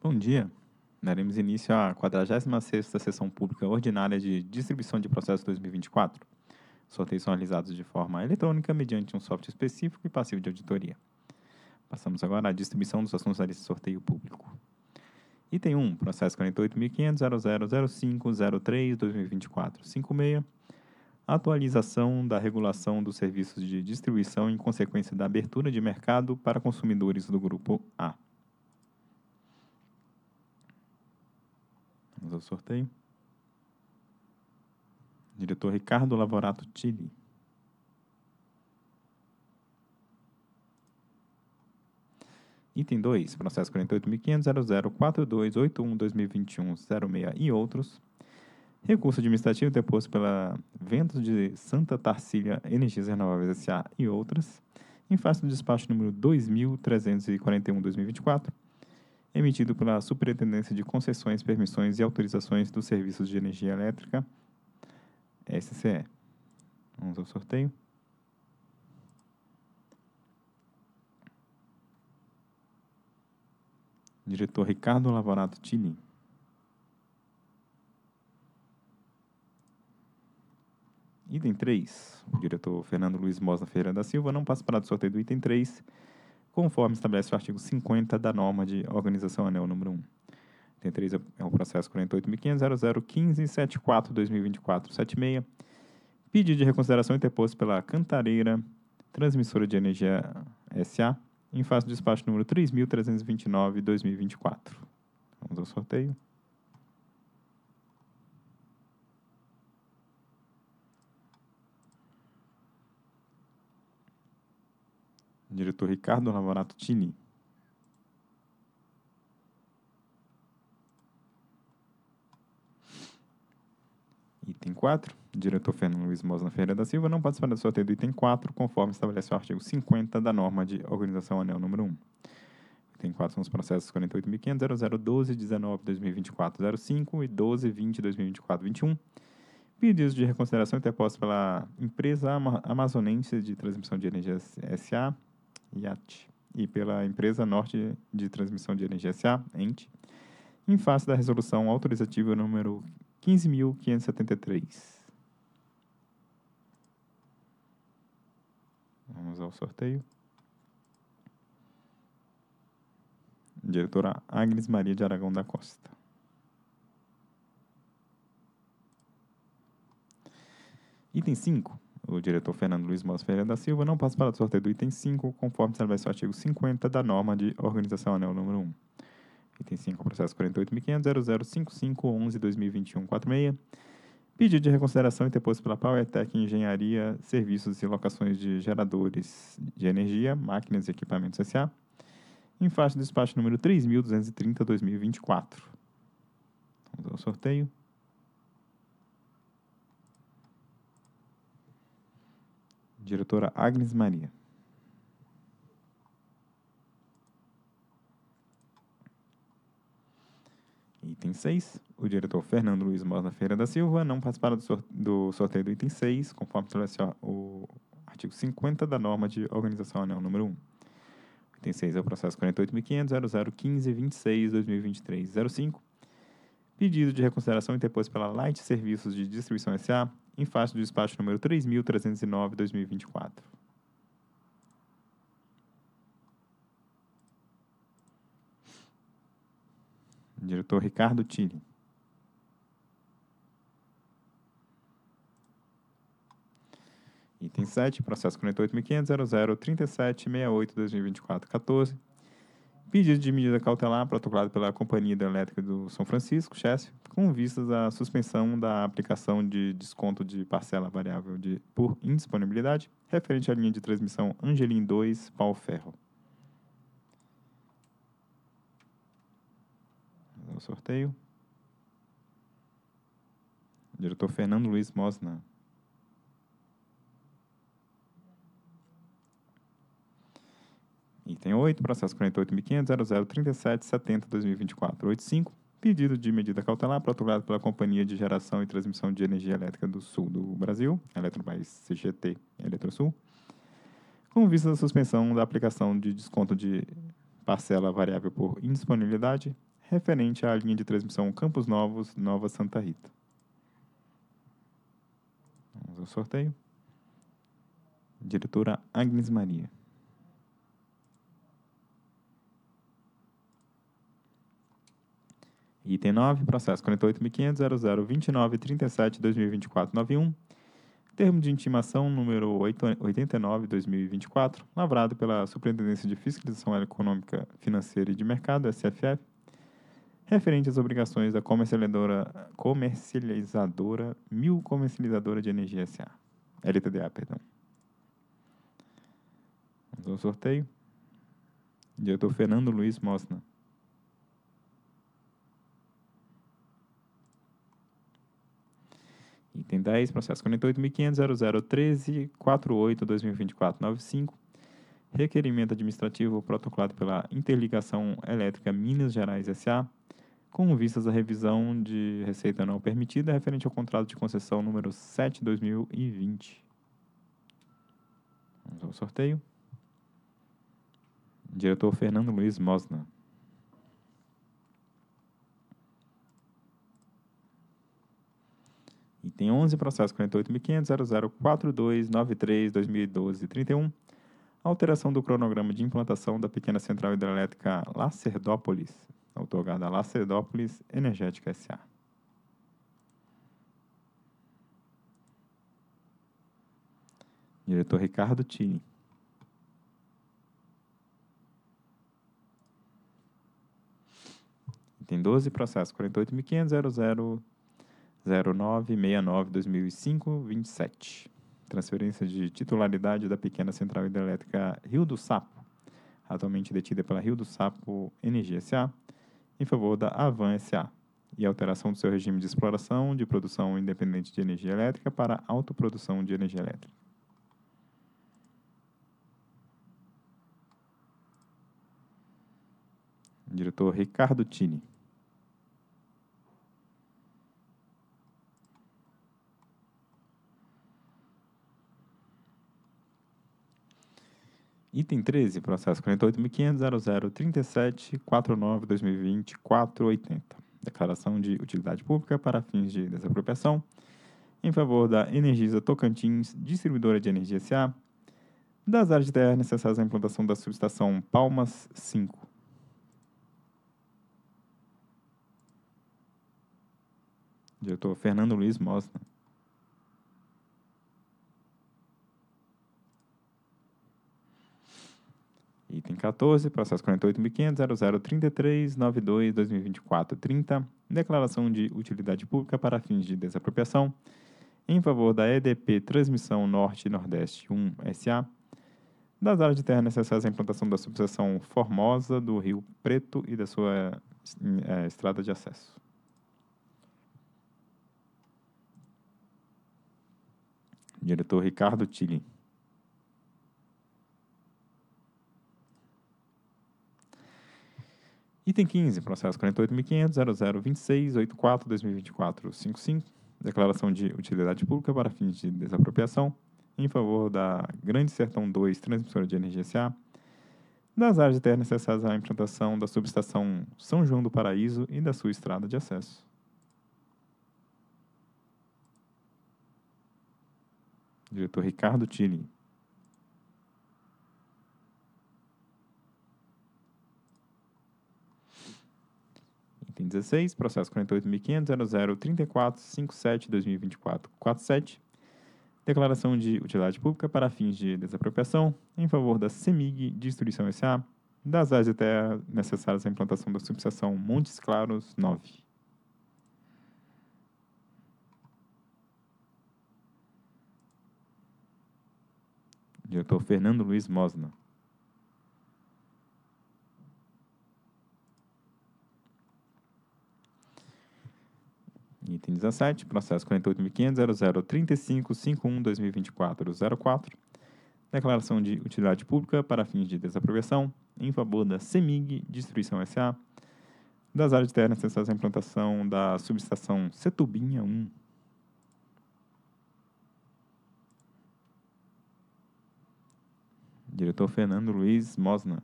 Bom dia. Daremos início à 46ª Sessão Pública Ordinária de Distribuição de processos 2024. Sorteios são realizados de forma eletrônica mediante um software específico e passivo de auditoria. Passamos agora à distribuição dos assuntos da lista de sorteio público. Item 1, processo 48.500.0005.03.2024.56, atualização da regulação dos serviços de distribuição em consequência da abertura de mercado para consumidores do Grupo A. sorteio. Diretor Ricardo Lavorato Tilly. Item 2, processo 48.500.004281.2021.06 e outros. Recurso administrativo deposto pela Ventos de Santa Tarcília Energias Renováveis S.A. e outras, em face do despacho número 2341-2024, emitido pela Superintendência de Concessões, Permissões e Autorizações dos Serviços de Energia Elétrica, SCE. Vamos ao sorteio. Diretor Ricardo Lavorato Tini. Item 3. O diretor Fernando Luiz Mosna Ferreira da Silva não participará do sorteio do item 3 conforme estabelece o artigo 50 da norma de organização anel número 1. 3 é o processo 48.500.0015.74.2024.76. Pedido de reconsideração interposto pela Cantareira Transmissora de Energia SA, em face do despacho número 3.329.2024. Vamos ao sorteio. diretor Ricardo Lavorato Tini. Item 4. diretor Fernando Luiz Mosna Ferreira da Silva não participa do sorteio do item 4, conforme estabelece o artigo 50 da norma de organização anel número 1. Item 4 são os processos 48.500, 0012, e 12.20.2024.21. Pedidos de reconsideração interpostos pela empresa Amazonense de Transmissão de Energia SA IAT, e pela empresa Norte de Transmissão de Energia SA, ENTE, em face da resolução autorizativa número 15.573. Vamos ao sorteio. Diretora Agnes Maria de Aragão da Costa. Item 5. O diretor Fernando Luiz Moss Ferreira da Silva não passa para o sorteio do item 5, conforme o artigo 50 da norma de organização anel número 1. Item 5, processo 48.500.005.511.2021.46, Pedido de reconsideração interposto pela PowerTech Engenharia, Serviços e Locações de Geradores de Energia, Máquinas e Equipamentos S.A., em faixa do despacho número 3.230.2024. Vamos ao sorteio. Diretora Agnes Maria. Item 6. O diretor Fernando Luiz Mosna Feira da Silva não participará do sorteio do item 6, conforme estabelece o artigo 50 da norma de organização anel número 1. O item 6 é o processo 48.500.0015.26.2023.05. Pedido de reconsideração interposto pela Light Serviços de Distribuição S.A em face do despacho número 3.309-2024. Diretor Ricardo Tilly. Item 7, processo 48.500.0037.68.2024.14 pedido de medida cautelar protocolado pela Companhia elétrica do São Francisco, CHESF, com vistas à suspensão da aplicação de desconto de parcela variável de, por indisponibilidade referente à linha de transmissão Angelim 2 Pau Ferro. O sorteio. diretor Fernando Luiz Mosna. Item 8, processo 48.500.0037.70.2024.85, pedido de medida cautelar protocolado pela Companhia de Geração e Transmissão de Energia Elétrica do Sul do Brasil, Eletrobras CGT Eletrosul, com vista à suspensão da aplicação de desconto de parcela variável por indisponibilidade referente à linha de transmissão Campos Novos, Nova Santa Rita. Vamos ao sorteio. Diretora Agnes Maria. Item 9, processo 48.500.0029.37.2024.91, termo de intimação número 89.2024, lavrado pela Superintendência de Fiscalização Econômica, Financeira e de Mercado, SFF, referente às obrigações da comercializadora, comercializadora Mil Comercializadora de Energia SA, LTDA, perdão. Vamos ao sorteio. Diretor Fernando Luiz Mosna. Item 10, processo 48.500.0013.48.2024.95, requerimento administrativo protocolado pela Interligação Elétrica Minas Gerais S.A., com vistas à revisão de receita não permitida referente ao contrato de concessão número 7-2020. Vamos ao sorteio. Diretor Fernando Luiz Mosna. Tem 11 processos 48.500.0042.93.2012.31. Alteração do cronograma de implantação da pequena central hidrelétrica Lacerdópolis, outorgada Lacerdópolis Energética S.A. Diretor Ricardo Tini. Tem 12 processos 48.500.00 0969-2005-27. Transferência de titularidade da pequena central hidrelétrica Rio do Sapo, atualmente detida pela Rio do Sapo NGSA, em favor da Avan SA, e alteração do seu regime de exploração de produção independente de energia elétrica para autoprodução de energia elétrica. Diretor Ricardo Tini. Item 13, processo 48.500.0037.49.2020.480. Declaração de utilidade pública para fins de desapropriação em favor da Energisa Tocantins, distribuidora de energia SA, das áreas de terra necessárias à implantação da subestação Palmas 5. Diretor Fernando Luiz Mosna. Item 14, processo 48.500.0033.92.2024.30, declaração de utilidade pública para fins de desapropriação em favor da EDP Transmissão Norte Nordeste 1 SA, das áreas de terra necessárias à implantação da subseção Formosa do Rio Preto e da sua é, estrada de acesso. Diretor Ricardo Tilling Item 15, processo 48.500.0026.84.2024.55, declaração de utilidade pública para fins de desapropriação em favor da Grande Sertão 2 Transmissora de Energia S.A., das áreas de terra necessárias à implantação da subestação São João do Paraíso e da sua estrada de acesso. Diretor Ricardo Tilling item 16, processo 48.500.0034.57.2024.47, declaração de utilidade pública para fins de desapropriação em favor da CEMIG Distribuição S.A., das áreas de terra necessárias à implantação da subseção Montes Claros 9. Diretor Fernando Luiz Mosna. 2017, processo 48.500.0035.51.2024.04, declaração de utilidade pública para fins de desaprovação em favor da CEMIG Distribuição S.A., das áreas terra necessárias à implantação da subestação Setubinha 1. Diretor Fernando Luiz Mosna.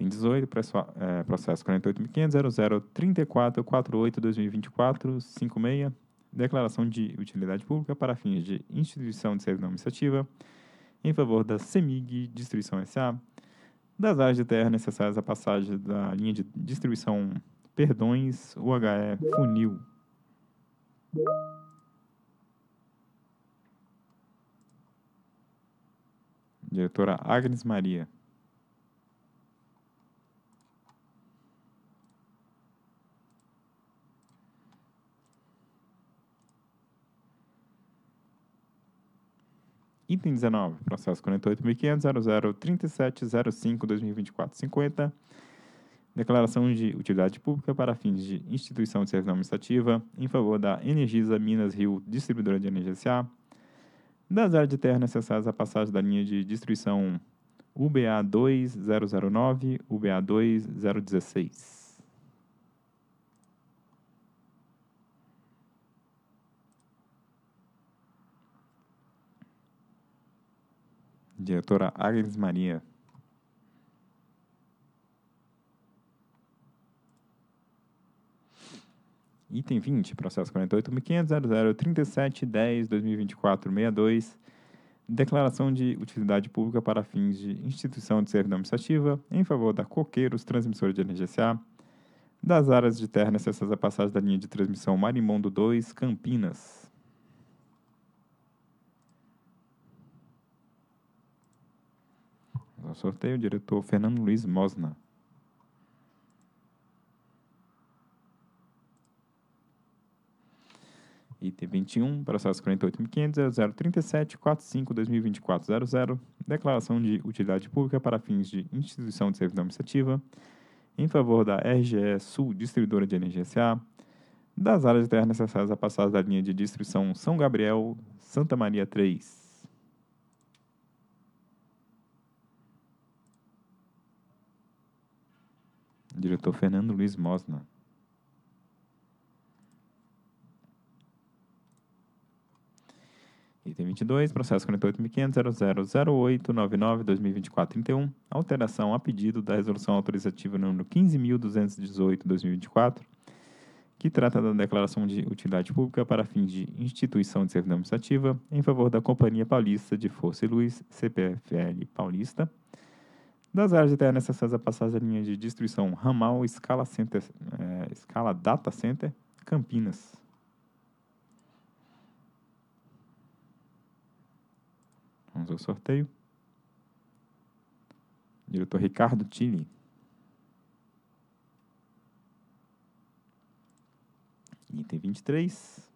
Item 18, é, processo 48.500.0034.48.2024.56, declaração de utilidade pública para fins de instituição de servidão administrativa em favor da CEMIG Distribuição S.A., das áreas de terra necessárias à passagem da linha de distribuição Perdões UHE Funil. Diretora Agnes Maria. Item 19, processo 48.500.0037.05.2024.50, declaração de utilidade pública para fins de instituição de servidão administrativa em favor da Energisa Minas Rio Distribuidora de Energia S.A., das áreas de terra necessárias à passagem da linha de distribuição UBA 2009, UBA 2016. Diretora Agnes Maria. Item 20, processo 48.500.0037.10.2024.62, declaração de utilidade pública para fins de instituição de servidão administrativa em favor da Coqueiros Transmissora de Energia S.A., das áreas de terra necessárias à passagem da linha de transmissão Marimondo 2, Campinas. No sorteio, o diretor Fernando Luiz Mosna. IT 21, processo 48.500.037.45.2024.00, declaração de utilidade pública para fins de instituição de servidão administrativa, em favor da RGE Sul Distribuidora de Energia SA, das áreas de terra necessárias a passagem da linha de distribuição São Gabriel, Santa Maria 3. diretor Fernando Luiz Mosna. Item 22, processo 48.500.0008.99.2024.31, 31 alteração a pedido da resolução autorizativa número 15.218-2024, que trata da declaração de utilidade pública para fins de instituição de servidão administrativa em favor da Companhia Paulista de Força e Luz, CPFL Paulista, das áreas de terra necessárias a passagem da linha de distribuição ramal escala, center, é, escala data center Campinas. Vamos ao sorteio. Diretor Ricardo Tini. Item 23.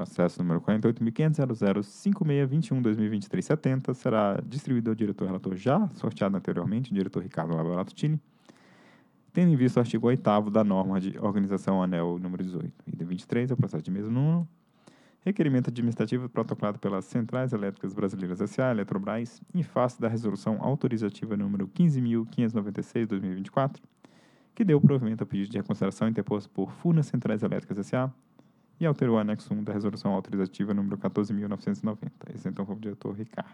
Processo número 48.500.0056.21.2023.70 será distribuído ao diretor relator já sorteado anteriormente, o diretor Ricardo Laborato Tini, tendo em vista o artigo 8 da norma de organização anel número 18. Item 23 é o processo de mesmo número. Requerimento administrativo protocolado pelas Centrais Elétricas Brasileiras S.A. Eletrobras em face da resolução autorizativa número 15.596.2024, que deu provimento ao pedido de reconsideração interposto por Furnas Centrais Elétricas S.A., e alterou o anexo 1 da Resolução Autorizativa número 14.990. Esse é, então foi o diretor Ricardo.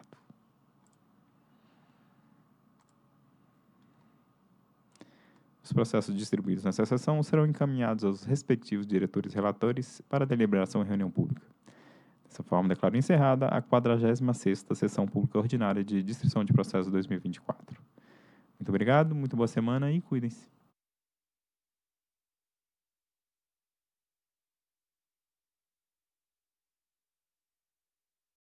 Os processos distribuídos nessa sessão serão encaminhados aos respectivos diretores relatores para deliberação em reunião pública. Dessa forma, declaro encerrada a 46ª Sessão Pública Ordinária de Distrição de Processos 2024. Muito obrigado, muito boa semana e cuidem-se.